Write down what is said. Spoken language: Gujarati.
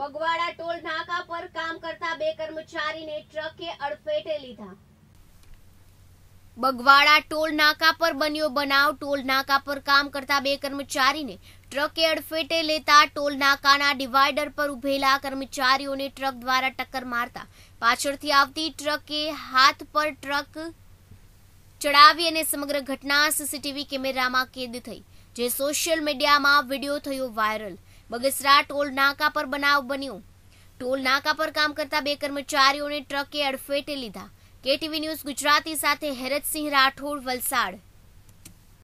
બગવાડા ટોલ નાકા પર કામ કરતા બે કર્મચારીને ટ્રકે અડફેટે લીધા બગવાડા ટોલ નાકા પર બન્યો બનાવ ટોલ નાકા પર કામ કરતા બે કર્મચારીને ટ્રકે અડફેટે લેતા ટોલ નાકાના ડિવાઇડર પર ઉભેલા કર્મચારીઓને ટ્રક દ્વારા ટક્કર મારતા પાછળથી આવતી ટ્રકે હાથ પર ટ્રક ચડાવી અને સમગ્ર ઘટના સીસીટીવી કેમેરામાં કેદ થઈ જે સોશિયલ મીડિયામાં વિડીયો થયો વાયરલ બગસરા ટોલ નાકા પર બનાવ બન્યો ટોલ નાકા પર કામ કરતા બે કર્મચારીઓને ટ્રકે અડફેટે લીધા કેટીવી ન્યૂઝ ગુજરાતી સાથે હેરતસિંહ રાઠોડ વલસાડ